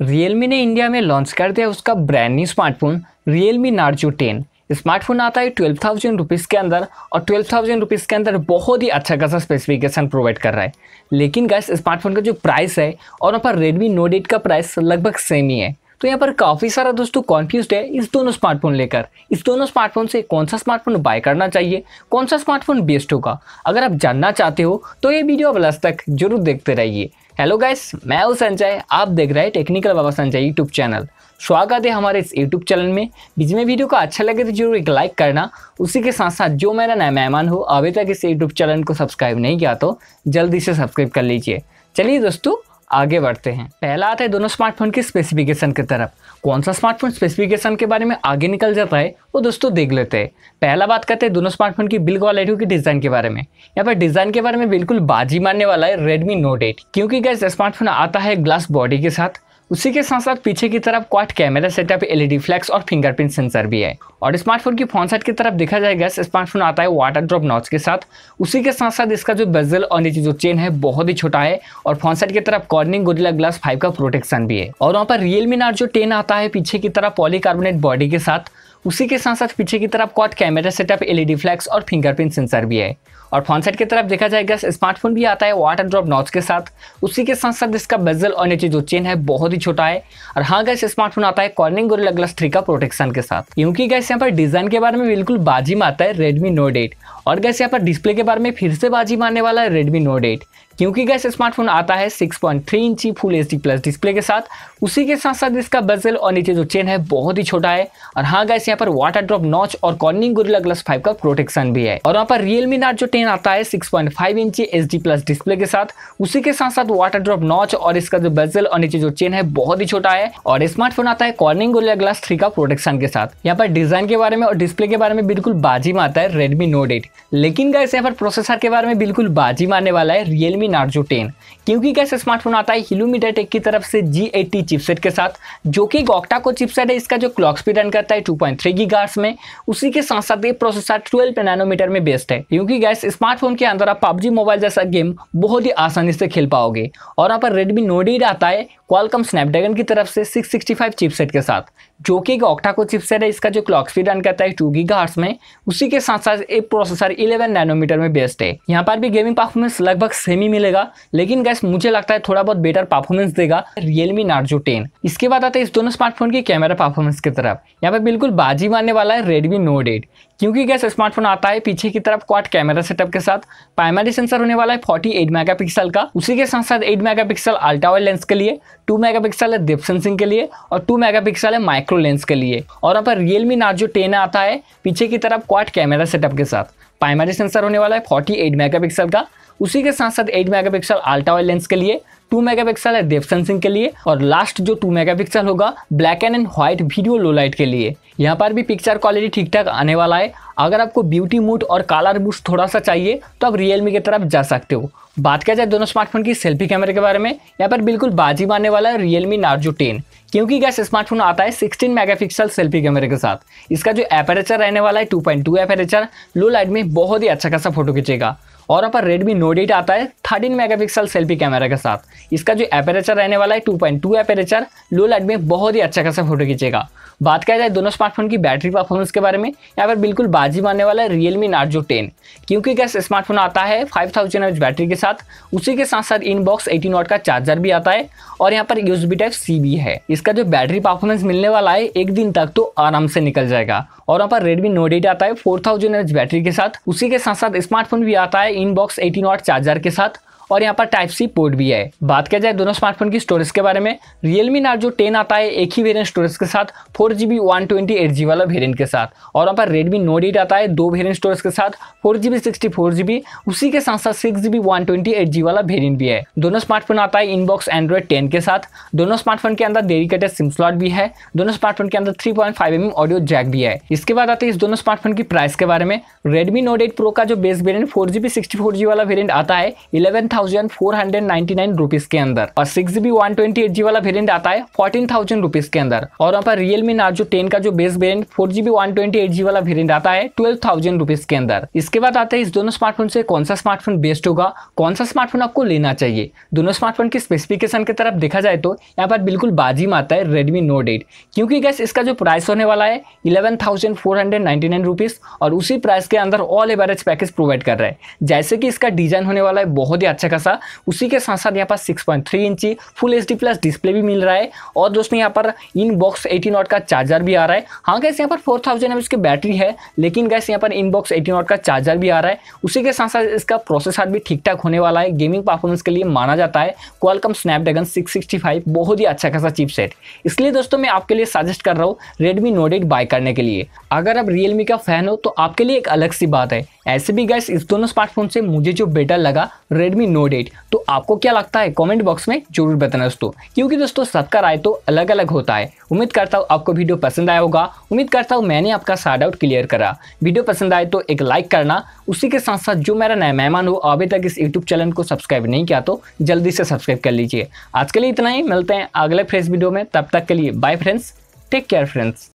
Realme ने India में launch कर दिया उसका ब्रांड न्यू स्मार्टफोन मी नार्जो 10 स्मार्टफोन आता है ट्वेल्व थाउजेंड रुपीज़ के अंदर और ट्वेल्व थाउजेंड रुपीज़ के अंदर बहुत ही अच्छा खासा स्पेसिफिकेशन प्रोवाइड कर रहा है लेकिन गैस स्मार्टफोन का जो प्राइस है और वहाँ पर रेडमी नोट एट का प्राइस लगभग सेम ही है तो यहाँ पर काफ़ी सारा दोस्तों कॉन्फ्यूज है इस दोनों स्मार्टफोन लेकर इस दोनों स्मार्टफोन से कौन सा स्मार्टफोन बाय करना चाहिए कौन सा स्मार्टफोन बेस्ट होगा अगर आप जानना चाहते हो तो ये वीडियो अब तक जरूर देखते रहिए हेलो गाइस मैं हूँ संजय आप देख रहे हैं technical Baba Sanjay YouTube channel स्वागत है हमारे इस यूट्यूब चैनल में बीच में वीडियो को अच्छा लगे तो जरूर एक लाइक करना उसी के साथ साथ जो मेरा नया मेहमान हो अभी तक इस यूट्यूब चैनल को सब्सक्राइब नहीं किया तो जल्दी से सब्सक्राइब कर लीजिए चलिए दोस्तों आगे बढ़ते हैं पहला आता है दोनों स्मार्टफोन की स्पेसिफिकेशन की तरफ कौन सा स्मार्टफोन स्पेसिफिकेशन के बारे में आगे निकल जाता है वो दोस्तों देख लेते हैं पहला बात करते हैं दोनों स्मार्टफोन की बिल क्वालिटी की डिज़ाइन के बारे में यहाँ पर डिज़ाइन के बारे में बिल्कुल बाजी मारने वाला है रेडमी नोट एट क्योंकि गैस स्मार्टफोन आता है ग्लास बॉडी के साथ उसी के साथ साथ पीछे की तरफ quad camera setup LED flash और फिंगरप्रिंट सेंसर भी है और स्मार्टफोन की फोन साइड की तरफ देखा जाएगा स्मार्टफोन आता है वाटर ड्रॉप नॉच के साथ उसी के साथ साथ इसका जो बेजल और नीचे जो चेन है बहुत ही छोटा है और फोन साइड की तरफ कॉर्निंग गोरिला ग्लास फाइव का प्रोटेक्शन भी है और वहाँ पर रियलमी जो टेन आता है पीछे की तरफ पॉलीकार्बोनेट बॉडी के साथ उसी के साथ साथ पीछे की तरफ quad camera setup LED flash और फिंगरप्रिंट सेंसर भी है और फोन सेट की तरफ देखा जाएगा स्मार्टफोन भी आता है वाटर ड्रॉप नॉच के साथ उसी के साथ साथ इसका बेजल और नीचे जो चेन है बहुत ही छोटा है और हाँ गैस स्मार्टफोन आता है कॉर्निंग गोरे ग्लास थ्री का प्रोटेक्शन के साथ क्योंकि गैस यहाँ पर डिजाइन के बारे में बिल्कुल बाजी आता है रेडमी नोट एट और गैस यहाँ पर डिस्प्ले के बारे में फिर से बाजी मारने वाला है रेडमी नोट एट क्योंकि गैस स्मार्टफोन आता है 6.3 इंची फुल एच प्लस डिस्प्ले के साथ उसी के साथ साथ इसका बजल और नीचे जो चेन है बहुत ही छोटा है और हाँ गैस यहाँ पर वाटर ड्रॉप नॉच और कॉर्निंग गोरिल्ला ग्लास 5 का प्रोटेक्शन भी है और यहाँ पर रियलमी नाट जो टेन आता है 6.5 इंची एच प्लस डिस्प्ले के साथ उसी के साथ साथ वाटर ड्रॉप नॉच और इसका जो बेजल और नीचे जो चेन है बहुत ही छोटा है और स्मार्टफोन आता है कॉर्निंग गोरिल्ला ग्लास थ्री का प्रोटेक्शन के साथ यहाँ पर डिजाइन के बारे में और डिस्प्ले के बारे में बिल्कुल बाजी में आता है रेडमी नोट एट लेकिन गैस यहाँ पर प्रोसेसर के बारे में बिल्कुल बाजी मारने वाला है रियलमी रेडमी नार्जो टेन क्योंकि कैसे स्मार्टफोन आता है हिलूमीटर टेक की तरफ से जी एट्टी चिपसेट के साथ जो कि गोक्टा को चिपसेट है इसका जो क्लॉक स्पीड रन करता है 2.3 पॉइंट थ्री में उसी के साथ साथ ये प्रोसेसर ट्वेल्व नैनोमीटर में बेस्ट है क्योंकि गैस स्मार्टफोन के अंदर आप पबजी मोबाइल जैसा गेम बहुत ही आसानी से खेल पाओगे और यहाँ पर रेडमी नोड आता है क्वालकम स्नैपड्रैगन की तरफ से सिक्स चिपसेट के साथ जो कि एक ऑक्टा को चिपसेट है इसका जो क्लॉक स्पीड रन करता है टू गीगा में उसी के साथ साथ एक प्रोसेसर 11 नैनोमीटर में बेस्ट है यहाँ पर भी गेमिंग परफॉर्मेंस लगभग सेम ही मिलेगा लेकिन गैस मुझे लगता है थोड़ा बहुत बेटर परफॉर्मेंस देगा रियलमी नार्जो टेन इसके बाद आता है इस दोनों स्मार्टफोन की कैमरा परफॉर्मेंस की तरफ यहाँ पर बिल्कुल बाजी मारने वाला है रेडमी नोट एट क्योंकि गैस स्मार्टफोन आता है पीछे की तरफ क्वाट कैमरा सेटअप के साथ प्राइमरी सेंसर होने वाला है 48 मेगापिक्सल का उसी के साथ साथ 8 मेगापिक्सल पिक्सल वाइड लेंस के लिए 2 मेगापिक्सल है डिप सेंसिंग के लिए और 2 मेगापिक्सल है माइक्रो लेंस के लिए और यहाँ पर रियलमी नार्जो टेन आता है पीछे की तरफ क्वाट कैमरा सेटअप के साथ प्राइमरी सेंसर होने वाला है 48 मेगापिक्सल का उसी के साथ साथ eight megapixel ultra wide lens के लिए टू मेगापिक्सल है देव सेंसिंग के लिए और लास्ट जो टू मेगापिक्सल होगा black and and white video low light के लिए यहाँ पर भी पिक्चर क्वालिटी ठीक ठाक आने वाला है अगर आपको ब्यूटी मूड और कलर बूस्ट थोड़ा सा चाहिए तो आप रियलमी की तरफ जा सकते हो बात किया जाए दोनों स्मार्टफोन की सेल्फी कैमरे के बारे में यहाँ पर बिल्कुल बाजी मारने वाला है रियलमी नार्जो टेन क्योंकि गैस स्मार्टफोन आता है 16 मेगापिक्सल सेल्फी कैमरे के साथ इसका जो एपरेचर रहने वाला है 2.2 एपरेचर लो लाइट में बहुत ही अच्छा खासा फोटो खींचेगा और अपन रेडमी नोट एट आता है थर्टीन मेगापिक्सल सेल्फी कैमरा के साथ इसका जो एपरेचर रहने वाला है two point aperture low light में बहुत ही अच्छा खासा फोटो खींचेगा बात किया जाए दोनों स्मार्टफोन की बैटरी परफॉर्मेंस के बारे में यहाँ पर बिल्कुल बाजी मारने वाला है रियलमी नार्जो टेन क्योंकि क्या स्मार्टफोन आता है फाइव थाउजेंड बैटरी के साथ उसी के साथ साथ इन बॉक्स एटीन का चार्जर भी आता है और यहाँ पर यूज बी टाइप सी भी है इसका जो बैटरी परफॉर्मेंस मिलने वाला है एक दिन तक तो आराम से निकल जाएगा और यहाँ पर रेडमी नोट एट आता है फोर थाउजेंड बैटरी के साथ उसी के साथ साथ स्मार्टफोन भी आता है इनबॉक्स एटी नॉट चार्जर के साथ और यहाँ पर टाइप सी पोर्ट भी है बात किया जाए दोनों स्मार्टफोन की स्टोरेज के बारे में रियलमी नार्जो टेन आता है एक ही वेरियंट स्टोरेज के साथ four G B one twenty eight G वाला वेरियंट के साथ और वहाँ पर रेडमी नोट एट आता है दो वेरियंट स्टोरेज के साथ फोर जी सिक्सटी फोर उसी के साथ साथ six GB one twenty eight G वाला वेरियंट भी है दोनों स्मार्टफोन आता है इनबॉक्स एंड्रॉइड टेन के साथ दोनों स्मार्टफोन के अंदर डेडिकेटेड सिम स्लॉट भी है दोनों स्मार्टफोन के अंदर three point five M audio jack भी है इसके बाद आते हैं इस दोनों स्मार्टफोन की प्राइस के बारे में रेडमी नोट एट प्रो का जो base variant four G B sixty four G वाला वेरियंट आता है eleven thousand four hundred nine rupees के अंदर और six GB one twenty eight G वाला वेरियंट आता है फोर्टीन थाउजेंड रुपीज के अंदर और वहाँ पर रियलमी नार्जो टेन का जो base variant four GB one twenty eight G वाला वेरियंट आता है ट्वेल्व थाउजेंड रुपीज के अंदर इसके बाद आता है इस दोनों स्मार्टफोन से कौन सा स्मार्टफोन बेस्ट होगा कौन सा स्मार्टफोन आपको लेना चाहिए दोनों स्मार्टफोन की स्पेसिफिकेशन की तरफ देखा जाए तो यहाँ पर बिल्कुल बाजी में आता है रेडमी नोट एट क्योंकि गैस इसका जो प्राइस होने वाला है eleven thousand four hundred ninety nine rupees और उसी प्राइस के अंदर ऑल एवरेज पैकेज प्रोवाइड कर रहा है जैसे कि इसका डिजाइन होने वाला है बहुत ही अच्छा हल्का सा उसी के साथ साथ यहाँ पर six point three inch full H D plus display भी मिल रहा है और दोस्तों यहाँ पर इन बॉक्स एटी नॉट का चार्जर भी आ रहा है हाँ गैस यहाँ पर फोर थाउजेंड की बैटरी है लेकिन गैस यहाँ पर इन बॉक्स एटी नॉट का चार्जर भी आ रहा है उसी के साथ साथ इसका प्रोसेसर भी ठीक ठाक होने वाला है गेमिंग परफॉर्मेंस के लिए माना जाता है क्वालकम स्नैपड्रैगन सिक्स बहुत ही अच्छा खासा चिपसेट इसलिए दोस्तों मैं आपके लिए सजेस्ट कर रहा हूँ रेडमी नोट एट बाय करने के लिए अगर आप रियलमी का फैन हो तो आपके लिए एक अलग सी बात है ऐसे भी गैस इस दोनों स्मार्टफोन से मुझे जो बेटर लगा Redmi Note 8 तो आपको क्या लगता है कमेंट बॉक्स में जरूर बताना दोस्तों क्योंकि दोस्तों सबका राय तो अलग अलग होता है उम्मीद करता हूँ आपको वीडियो पसंद आया होगा उम्मीद करता हूँ मैंने आपका साड डाउट क्लियर करा वीडियो पसंद आए तो एक लाइक करना उसी के साथ साथ जो मेरा नया मेहमान हो अभी तक इस यूट्यूब चैनल को सब्सक्राइब नहीं किया तो जल्दी से सब्सक्राइब कर लीजिए आज के लिए इतना ही मिलते हैं अगले फ्रेश वीडियो में तब तक के लिए bye friends take care friends